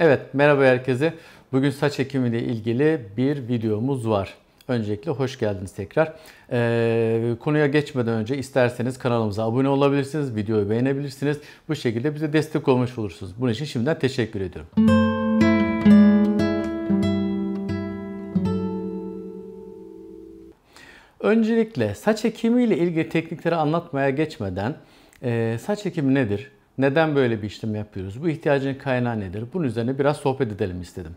Evet merhaba herkese. Bugün saç ekimi ile ilgili bir videomuz var. Öncelikle hoş geldiniz tekrar. Ee, konuya geçmeden önce isterseniz kanalımıza abone olabilirsiniz, videoyu beğenebilirsiniz. Bu şekilde bize destek olmuş olursunuz. Bunun için şimdiden teşekkür ediyorum. Öncelikle saç ekimi ile ilgili teknikleri anlatmaya geçmeden e, saç ekimi nedir? Neden böyle bir işlem yapıyoruz? Bu ihtiyacın kaynağı nedir? Bunun üzerine biraz sohbet edelim istedim.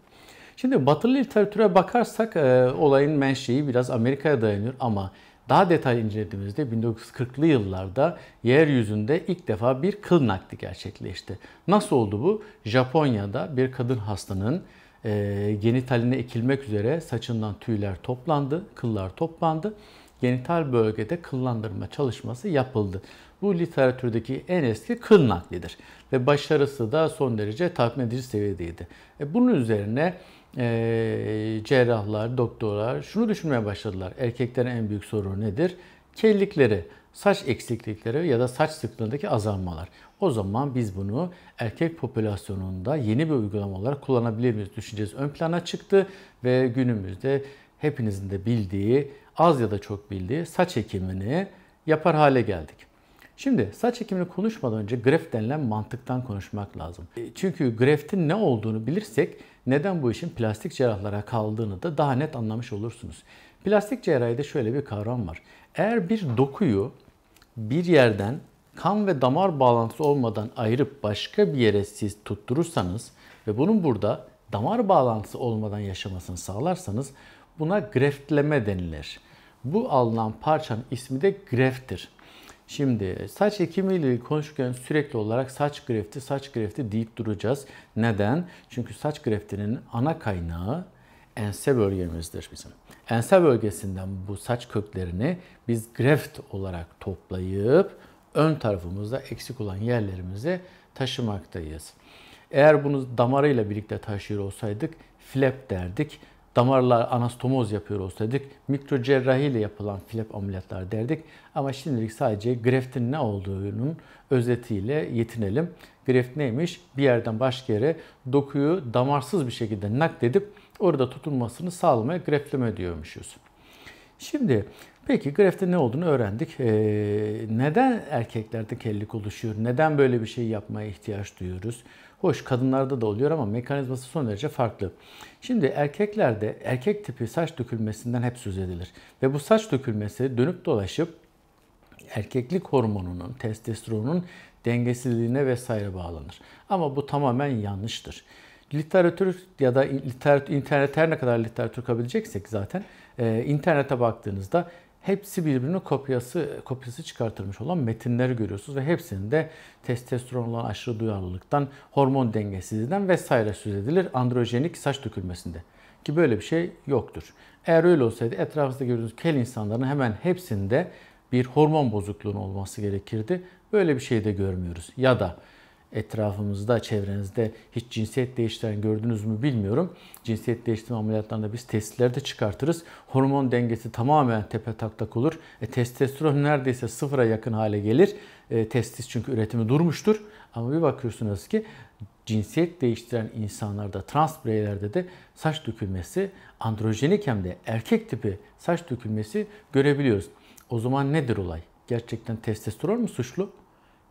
Şimdi batılı literatüre bakarsak e, olayın menşei biraz Amerika'ya dayanıyor ama daha detay incelediğimizde 1940'lı yıllarda yeryüzünde ilk defa bir kıl nakli gerçekleşti. Nasıl oldu bu? Japonya'da bir kadın hastanın e, genitaline ekilmek üzere saçından tüyler toplandı, kıllar toplandı. Genital bölgede kıllandırma çalışması yapıldı. Bu literatürdeki en eski kıl naklidir ve başarısı da son derece tatmin edici seviyedeydi. E, bunun üzerine e, cerrahlar, doktorlar şunu düşünmeye başladılar. Erkeklerin en büyük sorunu nedir? Kellikleri, saç eksiklikleri ya da saç sıklığındaki azalmalar. O zaman biz bunu erkek popülasyonunda yeni bir uygulama olarak kullanabilir miyiz düşüncesi ön plana çıktı ve günümüzde hepinizin de bildiği, az ya da çok bildiği saç ekimini yapar hale geldik. Şimdi saç ekimini konuşmadan önce greft denilen mantıktan konuşmak lazım. E, çünkü greftin ne olduğunu bilirsek neden bu işin plastik cerrahlara kaldığını da daha net anlamış olursunuz. Plastik cerrahide şöyle bir kavram var. Eğer bir dokuyu bir yerden kan ve damar bağlantısı olmadan ayırıp başka bir yere siz tutturursanız ve bunun burada damar bağlantısı olmadan yaşamasını sağlarsanız buna greftleme denilir. Bu alınan parçanın ismi de greftir. Şimdi saç ekimi ile konuşurken sürekli olarak saç grefti, saç grefti deyip duracağız. Neden? Çünkü saç greftinin ana kaynağı ense bölgemizdir bizim. Ense bölgesinden bu saç köklerini biz greft olarak toplayıp ön tarafımızda eksik olan yerlerimize taşımaktayız. Eğer bunu damarıyla birlikte taşıyor olsaydık flap derdik damarlar anastomoz yapıyor olsaydık mikro cerrahiyle yapılan flap ameliyatlar derdik. Ama şimdilik sadece greftin ne olduğunun özetiyle yetinelim. Greft neymiş? Bir yerden başka yere dokuyu damarsız bir şekilde nakledip orada tutulmasını sağlamaya greftleme diyormuşuz. Şimdi peki greftin ne olduğunu öğrendik. Ee, neden erkeklerde kellik oluşuyor? Neden böyle bir şey yapmaya ihtiyaç duyuyoruz? Hoş kadınlarda da oluyor ama mekanizması son derece farklı. Şimdi erkeklerde erkek tipi saç dökülmesinden hep söz edilir. Ve bu saç dökülmesi dönüp dolaşıp erkeklik hormonunun, testosteronun dengesizliğine vesaire bağlanır. Ama bu tamamen yanlıştır. Literatür ya da literatür, internet her ne kadar literatür kabileceksek zaten e, internete baktığınızda hepsi birbirine kopyası kopyası çıkartılmış olan metinleri görüyorsunuz ve hepsinde testosteron olan aşırı duyarlılıktan, hormon dengesizliğinden vesaire söz edilir androjenik saç dökülmesinde. Ki böyle bir şey yoktur. Eğer öyle olsaydı etrafınızda gördüğünüz kel insanların hemen hepsinde bir hormon bozukluğunun olması gerekirdi. Böyle bir şey de görmüyoruz. Ya da etrafımızda, çevrenizde hiç cinsiyet değiştiren gördünüz mü bilmiyorum. Cinsiyet değiştirme ameliyatlarında biz testleri de çıkartırız. Hormon dengesi tamamen tepe taklak olur. E, testosteron neredeyse sıfıra yakın hale gelir. E, testis çünkü üretimi durmuştur. Ama bir bakıyorsunuz ki cinsiyet değiştiren insanlarda, trans bireylerde de saç dökülmesi, androjenik hem de erkek tipi saç dökülmesi görebiliyoruz. O zaman nedir olay? Gerçekten testosteron mu suçlu?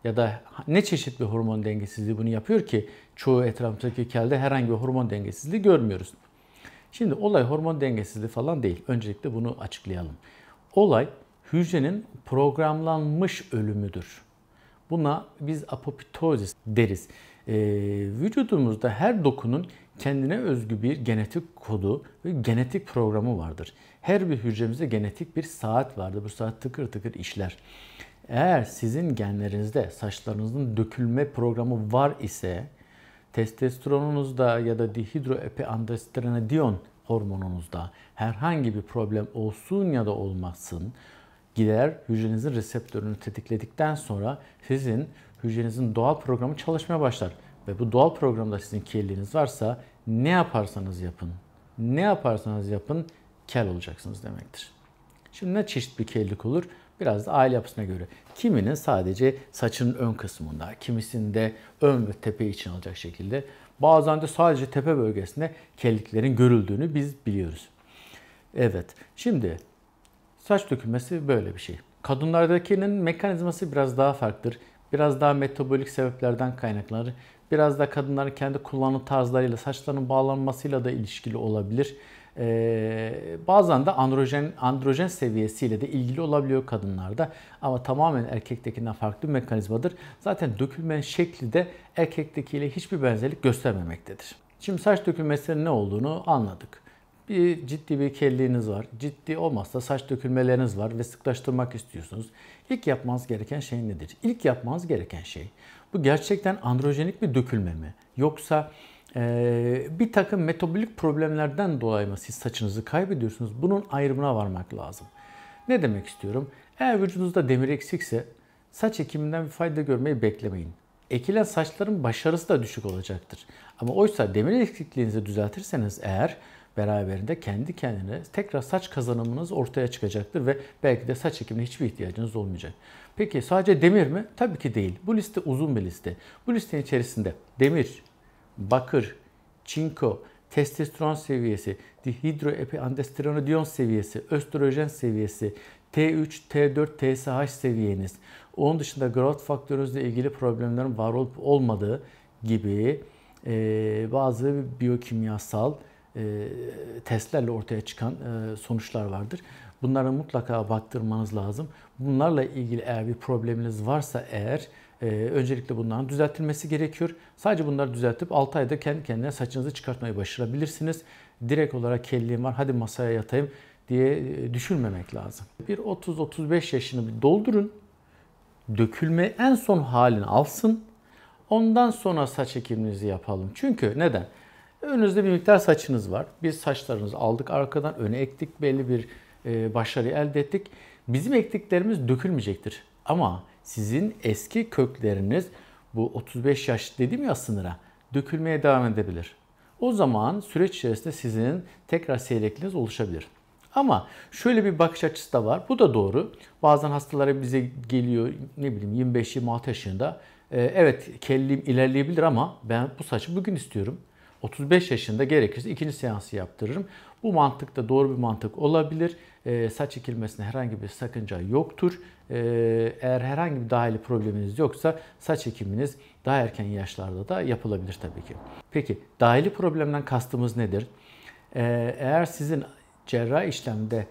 ya da ne çeşit bir hormon dengesizliği bunu yapıyor ki çoğu etrafımızdaki kelde herhangi bir hormon dengesizliği görmüyoruz. Şimdi olay hormon dengesizliği falan değil. Öncelikle bunu açıklayalım. Olay hücrenin programlanmış ölümüdür. Buna biz apoptozis deriz. Ee, vücudumuzda her dokunun kendine özgü bir genetik kodu ve genetik programı vardır. Her bir hücremizde genetik bir saat vardır. Bu saat tıkır tıkır işler. Eğer sizin genlerinizde saçlarınızın dökülme programı var ise testosteronunuzda ya da dihidroepiandrostenedion hormonunuzda herhangi bir problem olsun ya da olmasın gider hücrenizin reseptörünü tetikledikten sonra sizin hücrenizin doğal programı çalışmaya başlar. Ve bu doğal programda sizin kirliliğiniz varsa ne yaparsanız yapın, ne yaparsanız yapın kel olacaksınız demektir. Şimdi ne çeşit bir kellik olur? Biraz da aile yapısına göre. Kiminin sadece saçının ön kısmında, kimisinde ön ve tepe için alacak şekilde. Bazen de sadece tepe bölgesinde kelliklerin görüldüğünü biz biliyoruz. Evet, şimdi saç dökülmesi böyle bir şey. Kadınlardakinin mekanizması biraz daha farklıdır. Biraz daha metabolik sebeplerden kaynaklanır. Biraz da kadınların kendi kullanım tarzlarıyla, saçlarının bağlanmasıyla da ilişkili olabilir. Ee, bazen de androjen androjen seviyesiyle de ilgili olabiliyor kadınlarda ama tamamen erkektekinden farklı bir mekanizmadır. Zaten dökülme şekli de erkektekiyle hiçbir benzerlik göstermemektedir. Şimdi saç dökülmesinin ne olduğunu anladık. Bir ciddi bir kelliğiniz var. Ciddi olmazsa saç dökülmeleriniz var ve sıklaştırmak istiyorsunuz. İlk yapmanız gereken şey nedir? İlk yapmanız gereken şey bu gerçekten androjenik bir dökülme mi? Yoksa ee, bir takım metabolik problemlerden dolayı mı siz saçınızı kaybediyorsunuz? Bunun ayrımına varmak lazım. Ne demek istiyorum? Eğer vücudunuzda demir eksikse saç ekiminden bir fayda görmeyi beklemeyin. Ekilen saçların başarısı da düşük olacaktır. Ama oysa demir eksikliğinizi düzeltirseniz eğer beraberinde kendi kendine tekrar saç kazanımınız ortaya çıkacaktır ve belki de saç ekimine hiçbir ihtiyacınız olmayacak. Peki sadece demir mi? Tabii ki değil. Bu liste uzun bir liste. Bu listenin içerisinde demir, bakır, çinko, testosteron seviyesi, dihidroepiandrosteronidiyon seviyesi, östrojen seviyesi, T3, T4, TSH seviyeniz, onun dışında growth faktörünüzle ilgili problemlerin var olup olmadığı gibi e, bazı biyokimyasal e, testlerle ortaya çıkan e, sonuçlar vardır. Bunlara mutlaka baktırmanız lazım. Bunlarla ilgili eğer bir probleminiz varsa eğer ee, öncelikle bunların düzeltilmesi gerekiyor. Sadece bunları düzeltip 6 ayda kendi kendine saçınızı çıkartmayı başarabilirsiniz. Direkt olarak kelliğim var hadi masaya yatayım diye e, düşünmemek lazım. Bir 30-35 yaşını bir doldurun. Dökülme en son halini alsın. Ondan sonra saç ekiminizi yapalım. Çünkü neden? Önünüzde bir miktar saçınız var. Biz saçlarınızı aldık arkadan öne ektik belli bir e, başarı elde ettik. Bizim ektiklerimiz dökülmeyecektir. Ama sizin eski kökleriniz bu 35 yaş dedim ya sınıra dökülmeye devam edebilir. O zaman süreç içerisinde sizin tekrar seyrekliğiniz oluşabilir. Ama şöyle bir bakış açısı da var. Bu da doğru. Bazen hastalara bize geliyor ne bileyim 25-26 yaşında. Ee, evet kellim ilerleyebilir ama ben bu saçı bugün istiyorum. 35 yaşında gerekirse ikinci seansı yaptırırım. Bu mantık da doğru bir mantık olabilir. E, saç ekilmesine herhangi bir sakınca yoktur. Ee, eğer herhangi bir dahili probleminiz yoksa saç ekiminiz daha erken yaşlarda da yapılabilir tabii ki. Peki dahili problemden kastımız nedir? Ee, eğer sizin cerrahi işlemde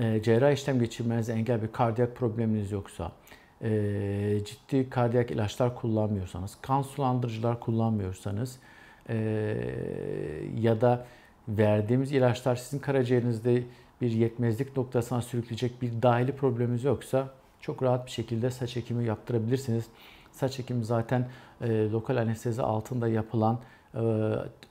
e, cerrahi işlem geçirmenize engel bir kardiyak probleminiz yoksa, e, ciddi kardiyak ilaçlar kullanmıyorsanız, kan sulandırıcılar kullanmıyorsanız e, ya da verdiğimiz ilaçlar sizin karaciğerinizde bir yetmezlik noktasına sürükleyecek bir dahili probleminiz yoksa çok rahat bir şekilde saç ekimi yaptırabilirsiniz. Saç ekimi zaten e, lokal anestezi altında yapılan e,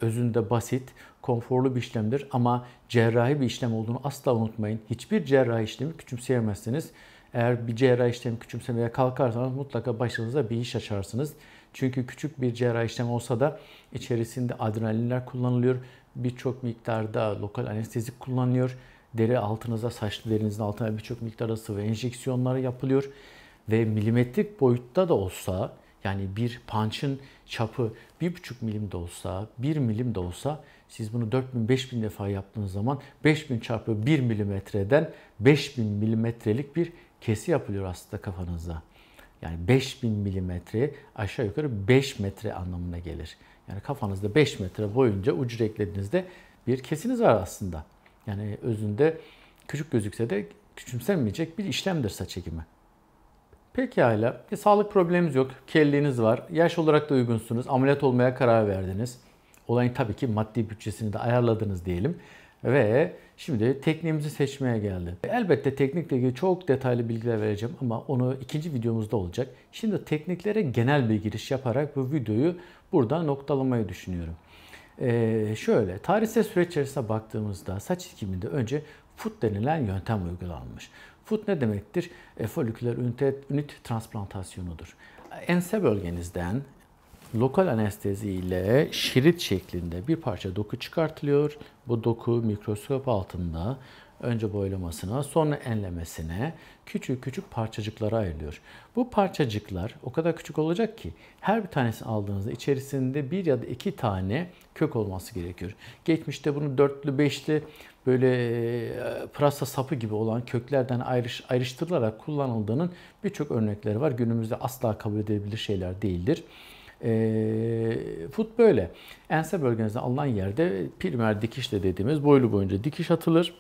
özünde basit, konforlu bir işlemdir ama cerrahi bir işlem olduğunu asla unutmayın. Hiçbir cerrahi işlemi küçümseyemezsiniz. Eğer bir cerrahi işlemi küçümsemeye kalkarsanız mutlaka başınıza bir iş açarsınız. Çünkü küçük bir cerrahi işlem olsa da içerisinde adrenalinler kullanılıyor. Birçok miktarda lokal anestezik kullanılıyor deri altınıza, saçlı derinizin altına birçok miktarda sıvı enjeksiyonlar yapılıyor. Ve milimetrik boyutta da olsa yani bir punch'ın çapı 1,5 milim de olsa, 1 milim de olsa siz bunu 4000-5000 defa yaptığınız zaman 5000 çarpı 1 milimetreden 5000 milimetrelik bir kesi yapılıyor aslında kafanızda. Yani 5000 milimetre aşağı yukarı 5 metre anlamına gelir. Yani kafanızda 5 metre boyunca ucu eklediğinizde bir kesiniz var aslında. Yani özünde küçük gözükse de küçümsenmeyecek bir işlemdir saç ekimi. Pekala, e, sağlık probleminiz yok, kelliğiniz var, yaş olarak da uygunsunuz, ameliyat olmaya karar verdiniz. Olayın tabii ki maddi bütçesini de ayarladınız diyelim. Ve şimdi tekniğimizi seçmeye geldi. E, elbette teknikle ilgili çok detaylı bilgiler vereceğim ama onu ikinci videomuzda olacak. Şimdi tekniklere genel bir giriş yaparak bu videoyu burada noktalamayı düşünüyorum. Ee, şöyle, tarihsel süreç içerisinde baktığımızda saç dikiminde önce FUT denilen yöntem uygulanmış. FUT ne demektir? E, foliküler ünite, ünit transplantasyonudur. Ense bölgenizden lokal anestezi ile şerit şeklinde bir parça doku çıkartılıyor. Bu doku mikroskop altında önce boylamasına, sonra enlemesine, küçük küçük parçacıklara ayrılıyor. Bu parçacıklar o kadar küçük olacak ki her bir tanesini aldığınızda içerisinde bir ya da iki tane kök olması gerekiyor. Geçmişte bunu dörtlü beşli böyle e, pırasa sapı gibi olan köklerden ayrış, ayrıştırılarak kullanıldığının birçok örnekleri var. Günümüzde asla kabul edilebilir şeyler değildir. E, fut böyle. Ense bölgenizde alınan yerde primer dikişle dediğimiz boylu boyunca dikiş atılır.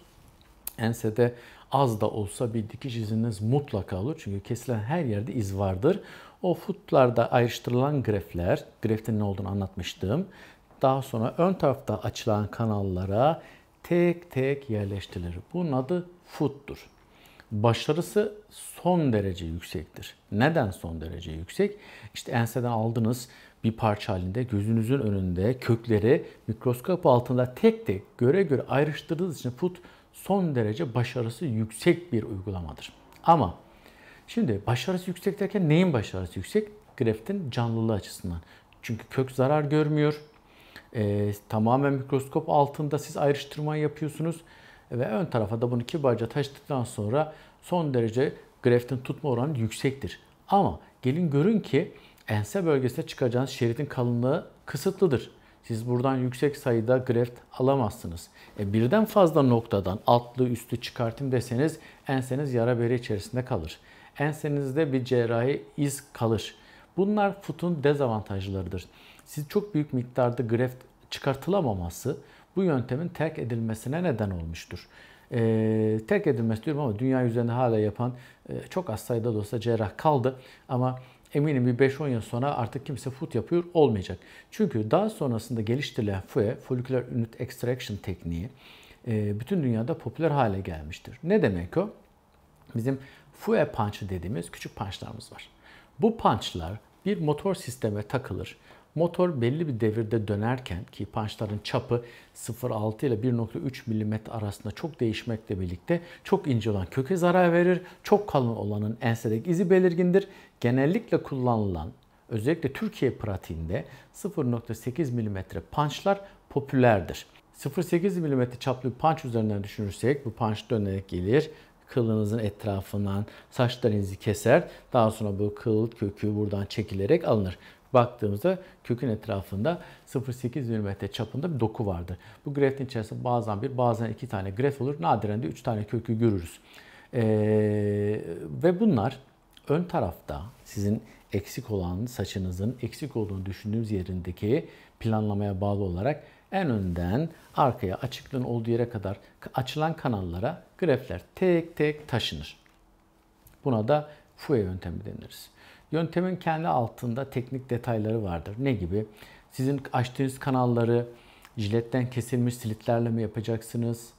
Ensede az da olsa bir dikiş iziniz mutlaka olur. Çünkü kesilen her yerde iz vardır. O footlarda ayrıştırılan grefler, greftin ne olduğunu anlatmıştım. Daha sonra ön tarafta açılan kanallara tek tek yerleştirilir. Bunun adı foottur. Başarısı son derece yüksektir. Neden son derece yüksek? İşte enseden aldınız bir parça halinde gözünüzün önünde kökleri mikroskop altında tek tek göre göre ayrıştırdığınız için foot son derece başarısı yüksek bir uygulamadır. Ama şimdi başarısı yüksek derken neyin başarısı yüksek? Graftin canlılığı açısından. Çünkü kök zarar görmüyor. E, tamamen mikroskop altında siz ayrıştırmayı yapıyorsunuz. Ve ön tarafa da bunu kibarca taşıdıktan sonra son derece graftin tutma oranı yüksektir. Ama gelin görün ki ense bölgesine çıkacağınız şeridin kalınlığı kısıtlıdır. Siz buradan yüksek sayıda greft alamazsınız. E birden fazla noktadan altlı üstü çıkartın deseniz enseniz yara bere içerisinde kalır. Ensenizde bir cerrahi iz kalır. Bunlar futun dezavantajlarıdır. Siz çok büyük miktarda greft çıkartılamaması bu yöntemin terk edilmesine neden olmuştur. Ee, terk edilmesi diyorum ama dünya üzerinde hala yapan e, çok az sayıda dosta cerrah kaldı. Ama eminim bir 5-10 yıl sonra artık kimse fut yapıyor olmayacak. Çünkü daha sonrasında geliştirilen FUE, Follicular Unit Extraction tekniği e, bütün dünyada popüler hale gelmiştir. Ne demek o? Bizim FUE punch dediğimiz küçük punchlarımız var. Bu punchlar bir motor sisteme takılır Motor belli bir devirde dönerken ki pançların çapı 0.6 ile 1.3 mm arasında çok değişmekle birlikte çok ince olan köke zarar verir, çok kalın olanın ensedeki izi belirgindir. Genellikle kullanılan özellikle Türkiye pratiğinde 0.8 mm pançlar popülerdir. 0.8 mm çaplı bir panç üzerinden düşünürsek bu panç dönerek gelir kılınızın etrafından saçlarınızı keser. Daha sonra bu kıl kökü buradan çekilerek alınır baktığımızda kökün etrafında 0.8 mm çapında bir doku vardır. Bu greftin içerisinde bazen bir bazen iki tane gref olur. Nadiren de üç tane kökü görürüz. Ee, ve bunlar ön tarafta sizin eksik olan saçınızın eksik olduğunu düşündüğünüz yerindeki planlamaya bağlı olarak en önden arkaya açıklığın olduğu yere kadar açılan kanallara grefler tek tek taşınır. Buna da FUE yöntemi deniriz. Yöntemin kendi altında teknik detayları vardır. Ne gibi? Sizin açtığınız kanalları jiletten kesilmiş slitlerle mi yapacaksınız?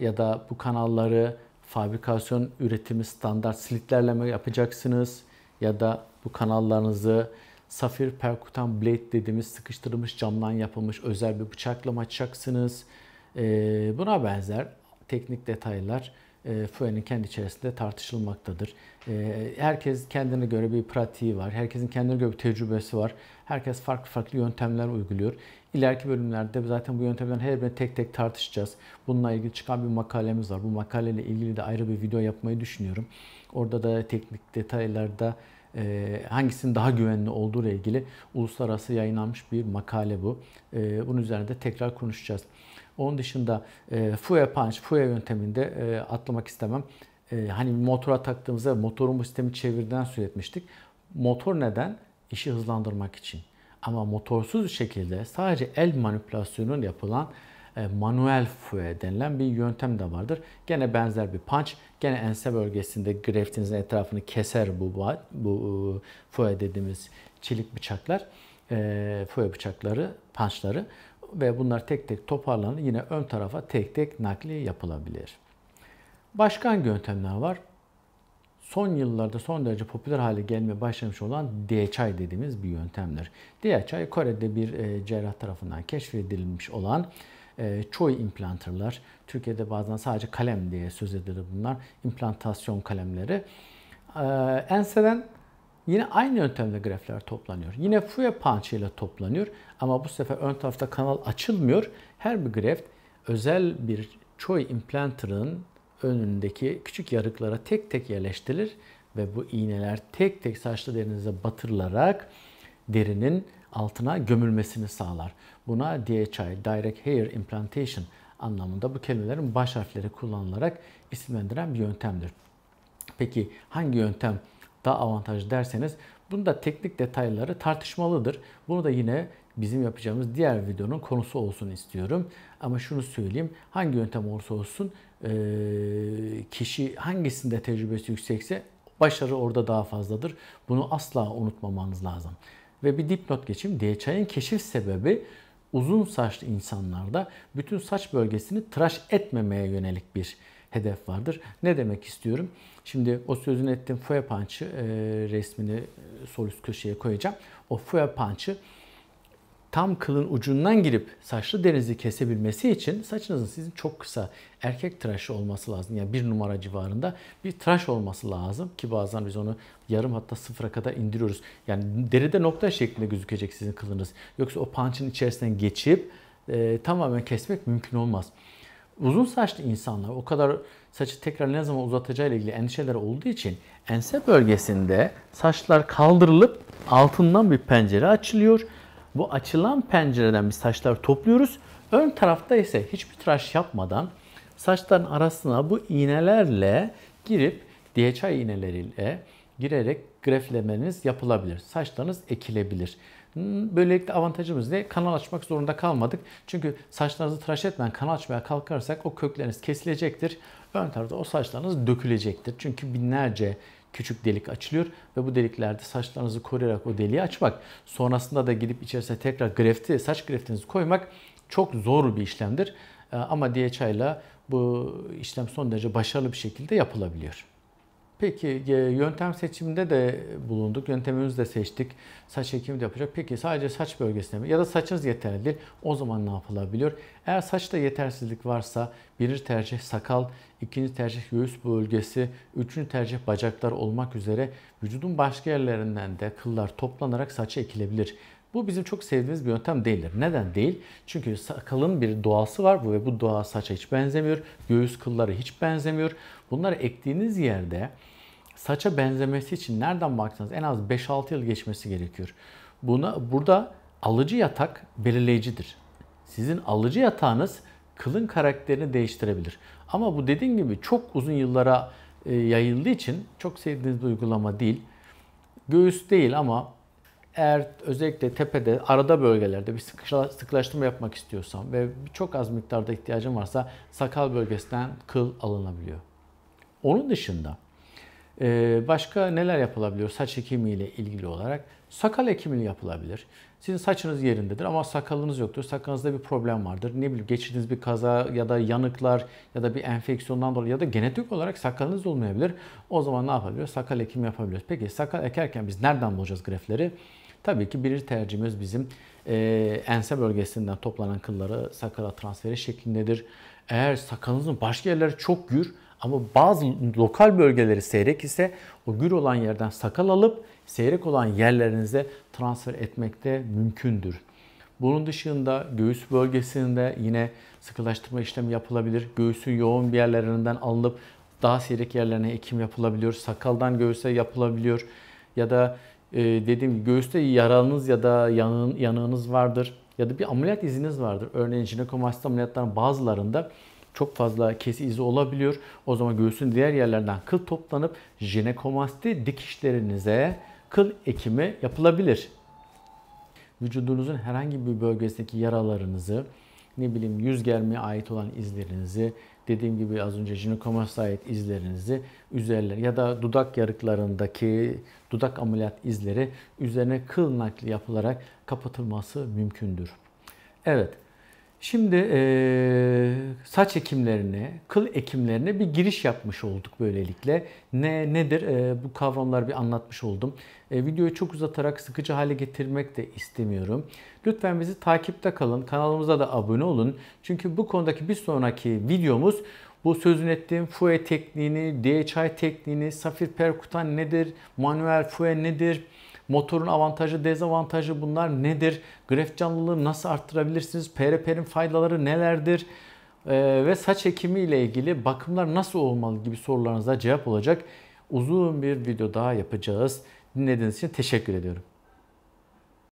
Ya da bu kanalları fabrikasyon üretimi standart silitlerle mi yapacaksınız? Ya da bu kanallarınızı safir perkutan blade dediğimiz sıkıştırılmış camdan yapılmış özel bir bıçakla mı açacaksınız? Ee, buna benzer teknik detaylar e, FUE'nin kendi içerisinde tartışılmaktadır. E, herkes kendine göre bir pratiği var. Herkesin kendine göre bir tecrübesi var. Herkes farklı farklı yöntemler uyguluyor. İleriki bölümlerde zaten bu yöntemlerin her birini tek tek tartışacağız. Bununla ilgili çıkan bir makalemiz var. Bu makaleyle ilgili de ayrı bir video yapmayı düşünüyorum. Orada da teknik detaylarda e, hangisinin daha güvenli olduğu ile ilgili uluslararası yayınlanmış bir makale bu. E, bunun üzerine de tekrar konuşacağız. Onun dışında e, FUE punch, FUE yönteminde e, atlamak istemem. E, hani motora taktığımızda motorun bu sistemi çevirden söz etmiştik. Motor neden? İşi hızlandırmak için. Ama motorsuz şekilde sadece el manipülasyonun yapılan e, manuel fue denilen bir yöntem de vardır. Gene benzer bir punch. Gene ense bölgesinde greftinizin etrafını keser bu, bu e, fue dediğimiz çelik bıçaklar. E, bıçakları, punchları ve bunlar tek tek toparlanır. Yine ön tarafa tek tek nakli yapılabilir. Başka yöntemler var? son yıllarda son derece popüler hale gelmeye başlamış olan DHI dediğimiz bir yöntemdir. DHI Kore'de bir e, cerrah tarafından keşfedilmiş olan ee, çoğu implantırlar. Türkiye'de bazen sadece kalem diye söz edilir bunlar, implantasyon kalemleri. Ee, enseden yine aynı yöntemle grefler toplanıyor. Yine fuye punch ile toplanıyor ama bu sefer ön tarafta kanal açılmıyor. Her bir greft özel bir çoy implantırın önündeki küçük yarıklara tek tek yerleştirilir ve bu iğneler tek tek saçlı derinize batırılarak derinin altına gömülmesini sağlar. Buna DHI, Direct Hair Implantation anlamında bu kelimelerin baş harfleri kullanılarak isimlendiren bir yöntemdir. Peki hangi yöntem daha avantajlı derseniz bunda teknik detayları tartışmalıdır. Bunu da yine bizim yapacağımız diğer videonun konusu olsun istiyorum. Ama şunu söyleyeyim. Hangi yöntem olursa olsun kişi hangisinde tecrübesi yüksekse başarı orada daha fazladır. Bunu asla unutmamanız lazım. Ve bir dipnot geçeyim. DHA'nın keşif sebebi uzun saçlı insanlarda bütün saç bölgesini tıraş etmemeye yönelik bir hedef vardır. Ne demek istiyorum? Şimdi o sözünü ettiğim fuya punch'ı e, resmini sol üst köşeye koyacağım. O fuya punch'ı tam kılın ucundan girip saçlı denizi kesebilmesi için saçınızın sizin çok kısa erkek tıraşı olması lazım. Yani bir numara civarında bir tıraş olması lazım ki bazen biz onu yarım hatta sıfıra kadar indiriyoruz. Yani deride nokta şeklinde gözükecek sizin kılınız. Yoksa o pançın içerisinden geçip e, tamamen kesmek mümkün olmaz. Uzun saçlı insanlar o kadar saçı tekrar ne zaman uzatacağı ile ilgili endişeler olduğu için ense bölgesinde saçlar kaldırılıp altından bir pencere açılıyor bu açılan pencereden biz saçlar topluyoruz. Ön tarafta ise hiçbir tıraş yapmadan saçların arasına bu iğnelerle girip DHA iğneleriyle girerek greflemeniz yapılabilir. Saçlarınız ekilebilir. Hmm, böylelikle avantajımız ne? Kanal açmak zorunda kalmadık. Çünkü saçlarınızı tıraş etmeden kanal açmaya kalkarsak o kökleriniz kesilecektir. Ön tarafta o saçlarınız dökülecektir. Çünkü binlerce küçük delik açılıyor ve bu deliklerde saçlarınızı koruyarak o deliği açmak. Sonrasında da gidip içerisine tekrar grefti, saç greftinizi koymak çok zor bir işlemdir. Ee, ama DHA ile bu işlem son derece başarılı bir şekilde yapılabiliyor. Peki e, yöntem seçiminde de bulunduk. Yöntemimizi de seçtik. Saç ekimi de yapacak. Peki sadece saç bölgesine mi? Ya da saçınız yeterli değil. O zaman ne yapılabiliyor? Eğer saçta yetersizlik varsa birinci tercih sakal, ikinci tercih göğüs bölgesi, üçüncü tercih bacaklar olmak üzere vücudun başka yerlerinden de kıllar toplanarak saça ekilebilir. Bu bizim çok sevdiğimiz bir yöntem değildir. Neden değil? Çünkü sakalın bir doğası var bu ve bu doğa saça hiç benzemiyor. Göğüs kılları hiç benzemiyor. Bunları ektiğiniz yerde saça benzemesi için nereden baksanız en az 5-6 yıl geçmesi gerekiyor. Buna burada alıcı yatak belirleyicidir. Sizin alıcı yatağınız kılın karakterini değiştirebilir. Ama bu dediğim gibi çok uzun yıllara e, yayıldığı için çok sevdiğiniz bir uygulama değil. Göğüs değil ama eğer özellikle tepede, arada bölgelerde bir sıklaştırma yapmak istiyorsan ve çok az miktarda ihtiyacın varsa sakal bölgesinden kıl alınabiliyor. Onun dışında ee, başka neler yapılabiliyor saç ekimiyle ilgili olarak? Sakal ekimi yapılabilir. Sizin saçınız yerindedir ama sakalınız yoktur. Sakalınızda bir problem vardır. Ne bileyim geçirdiğiniz bir kaza ya da yanıklar ya da bir enfeksiyondan dolayı ya da genetik olarak sakalınız olmayabilir. O zaman ne yapabiliyoruz? Sakal ekimi yapabiliyoruz. Peki sakal ekerken biz nereden bulacağız grefleri? Tabii ki birinci tercihimiz bizim e, ense bölgesinden toplanan kılları sakala transferi şeklindedir. Eğer sakalınızın başka yerleri çok gür, ama bazı lokal bölgeleri seyrek ise o gür olan yerden sakal alıp seyrek olan yerlerinize transfer etmekte mümkündür. Bunun dışında göğüs bölgesinde yine sıkılaştırma işlemi yapılabilir. Göğsün yoğun bir yerlerinden alınıp daha seyrek yerlerine ekim yapılabiliyor. Sakaldan göğüse yapılabiliyor. Ya da e, dediğim gibi göğüste yaranız ya da yanığınız vardır. Ya da bir ameliyat iziniz vardır. Örneğin jinekomasti ameliyatların bazılarında çok fazla kes izi olabiliyor. O zaman göğsün diğer yerlerden kıl toplanıp jinekomasti dikişlerinize kıl ekimi yapılabilir. Vücudunuzun herhangi bir bölgesindeki yaralarınızı, ne bileyim yüz germeye ait olan izlerinizi, dediğim gibi az önce jinekomasta ait izlerinizi üzerler ya da dudak yarıklarındaki dudak ameliyat izleri üzerine kıl nakli yapılarak kapatılması mümkündür. Evet, Şimdi saç ekimlerine, kıl ekimlerine bir giriş yapmış olduk böylelikle. Ne nedir bu kavramları bir anlatmış oldum. videoyu çok uzatarak sıkıcı hale getirmek de istemiyorum. Lütfen bizi takipte kalın, kanalımıza da abone olun. Çünkü bu konudaki bir sonraki videomuz bu sözün ettiğim fue tekniğini, DHI tekniğini, safir perkutan nedir, manuel fue nedir, Motorun avantajı, dezavantajı bunlar nedir? Gref canlılığı nasıl arttırabilirsiniz? PRP'nin faydaları nelerdir? Ee, ve saç ekimi ile ilgili bakımlar nasıl olmalı gibi sorularınıza cevap olacak uzun bir video daha yapacağız. Dinlediğiniz için teşekkür ediyorum.